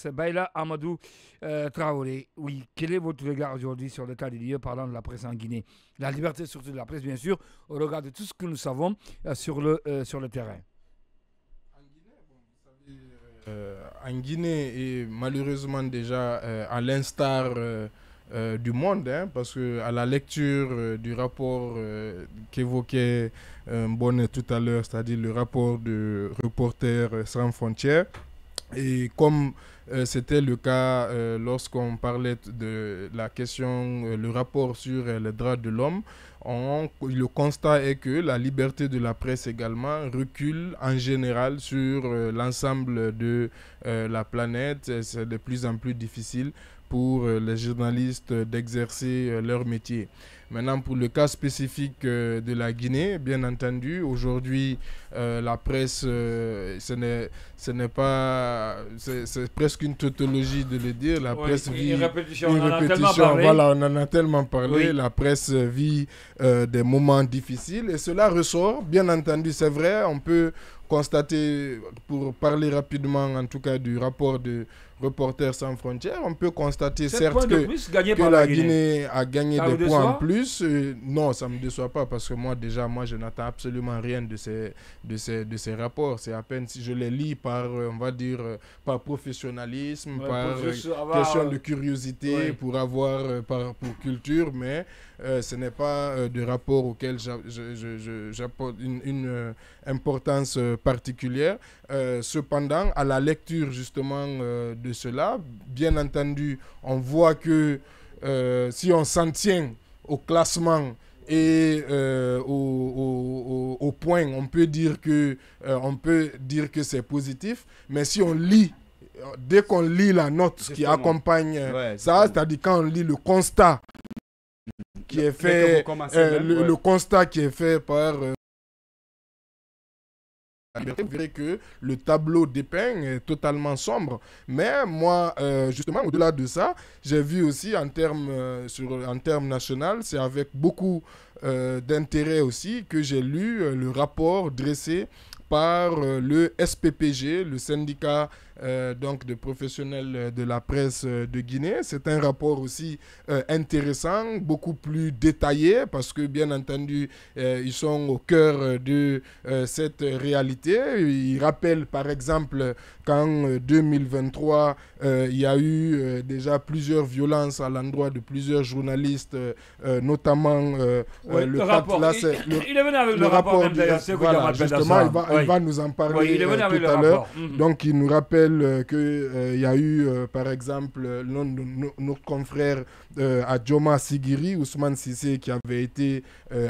C'est Baila Amadou euh, Traoré. Oui, quel est votre regard aujourd'hui sur le cas des lieux parlant de la presse en Guinée La liberté surtout de la presse, bien sûr, au regard de tout ce que nous savons euh, sur, le, euh, sur le terrain. En Guinée, bon, vous savez, malheureusement déjà à l'instar du monde, hein, parce que à la lecture du rapport qu'évoquait Bonnet tout à l'heure, c'est-à-dire le rapport de Reporters sans frontières, et comme euh, c'était le cas euh, lorsqu'on parlait de la question, euh, le rapport sur les droits de l'homme. le constat est que la liberté de la presse également recule en général sur l'ensemble de la planète. C'est de plus en plus difficile pour les journalistes d'exercer leur métier. Maintenant, pour le cas spécifique de la Guinée, bien entendu, aujourd'hui, la presse, n'est ce n'est pas, c'est presque qu'une une tautologie de le dire. La presse vit une répétition. voilà, on en a tellement parlé. La presse vit euh, des moments difficiles et cela ressort. Bien entendu, c'est vrai. On peut constater, pour parler rapidement en tout cas du rapport de Reporters sans frontières, on peut constater certes que, que la, Guinée. a gagné des points en plus. Euh, non, ça ne me déçoit pas parce que moi déjà, moi je n'attends absolument rien de ces, de ces, de ces rapports. C'est à peine si je les lis par, euh, on va dire, euh, par professionnalisme, par question de curiosité, pour avoir, par, pour culture, mais ce n'est pas de rapport auquel j'apporte une, une importance particulière. cependant, à la lecture justement de cela. Bien entendu, on voit que euh, si on s'en tient au classement et euh, au, point, on peut dire que euh, on peut dire que c'est positif. Mais si on lit dès qu'on lit la note qui accompagne ça, c'est-à-dire quand on lit le constat qui est fait, le, constat qui est fait par c'est vrai que le tableau dépeint est totalement sombre. Mais moi, euh, justement, au-delà de ça, j'ai vu aussi en termes euh, sur national, c'est avec beaucoup euh, d'intérêt aussi que j'ai lu le rapport dressé par euh, le SPPG, le syndicat euh, donc de professionnels euh, de la presse de Guinée. C'est un rapport aussi intéressant, beaucoup plus détaillé, parce que bien entendu, ils sont au cœur de cette réalité. Ils rappellent par exemple qu'en 2023, il y a eu déjà plusieurs violences à l'endroit de plusieurs journalistes, notamment le, rapport. il, le, rapport, il va nous en parler euh, tout à l'heure. Mhm. Donc, il nous rappelle euh, qu'il euh, il y a eu, par exemple, notre confrère Adjoma Sigiri, Ousmane Sissé, qui avait été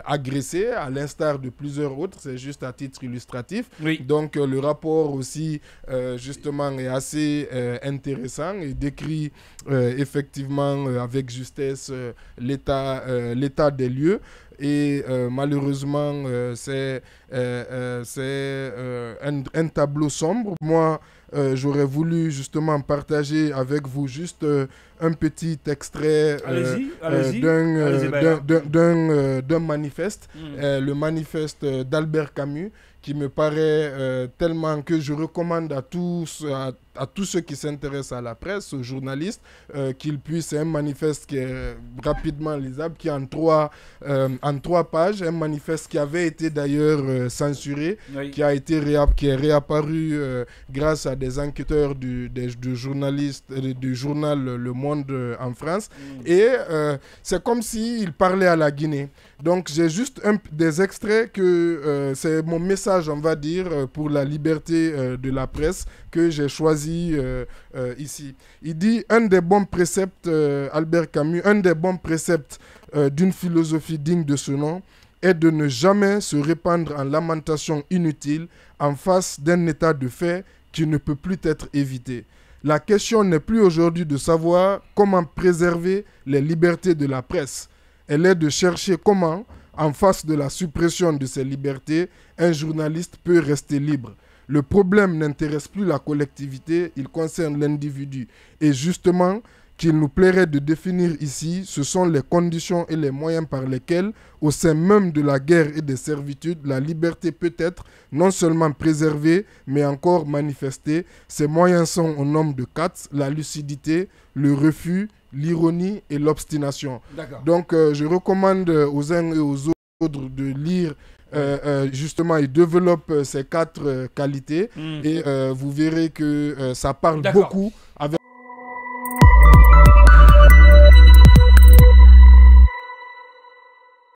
agressé, à l'instar de plusieurs autres. C'est juste à titre illustratif. Donc, le rapport aussi, justement, est assez intéressant et décrit effectivement avec justesse l'état des lieux. Et euh, malheureusement, euh, c'est euh, un, un tableau sombre. Moi, euh, j'aurais voulu justement partager avec vous juste euh, un petit extrait d'un manifeste, mm. euh, le manifeste d'Albert Camus, qui me paraît tellement que je recommande à tous, à, tous ceux qui s'intéressent à la presse, aux journalistes, qu'ils puissent, un manifeste qui est rapidement lisable, qui est en trois, en trois pages, un manifeste qui avait été d'ailleurs censuré, qui a été qui est réapparu grâce à des enquêteurs du, des, du euh, journal Le Monde euh, en France. Mm. Et euh, c'est comme s'il parlait à la Guinée. Donc j'ai juste un, des extraits que c'est mon message, on va dire, pour la liberté de la presse que j'ai choisi ici. Il dit un des bons préceptes, Albert Camus, un des bons préceptes d'une philosophie digne de ce nom est de ne jamais se répandre en lamentation inutile en face d'un état de fait ne peut plus être évité. La question n'est plus aujourd'hui de savoir comment préserver les libertés de la presse. Elle est de chercher comment, en face de la suppression de ces libertés, un journaliste peut rester libre. Le problème n'intéresse plus la collectivité, il concerne l'individu. Et justement, qu'il nous plairait de définir ici, ce sont les conditions et les moyens par lesquels, au sein même de la guerre et des servitudes, la liberté peut être non seulement préservée, mais encore manifestée. Ces moyens sont au nombre de quatre, la lucidité, le refus, l'ironie et l'obstination. Donc euh, je recommande aux uns et aux autres de lire euh, euh, justement, et développe ces quatre qualités hmm. et vous verrez que ça parle beaucoup